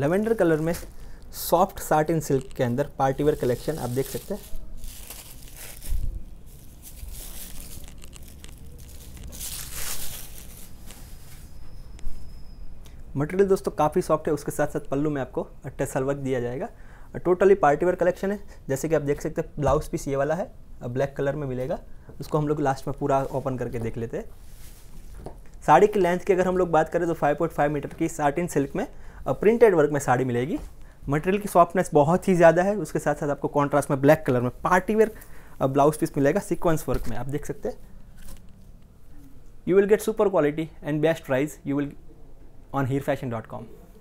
lavender colour में soft साट in silk के अंदर पार्टीवेयर कलेक्शन आप देख सकते हैं मटेरियल दोस्तों काफ़ी सॉफ्ट है उसके साथ साथ पल्लू में आपको टेसल वर्क दिया जाएगा टोटली पार्टीवेयर कलेक्शन है जैसे कि आप देख सकते हैं ब्लाउज पीस ये वाला है ब्लैक कलर में मिलेगा उसको हम लोग लास्ट में पूरा ओपन करके देख लेते हैं साड़ी की लेंथ की अगर हम लोग बात करें तो 5.5 मीटर की साटिन सिल्क में प्रिंटेड वर्क में साड़ी मिलेगी मटेरियल की सॉफ्टनेस बहुत ही ज़्यादा है उसके साथ साथ आपको कॉन्ट्रास्ट में ब्लैक कलर में पार्टी वेयर ब्लाउज पीस मिलेगा सिक्वेंस वर्क में आप देख सकते हैं you will get super quality and best price you will on Heer fashion dot com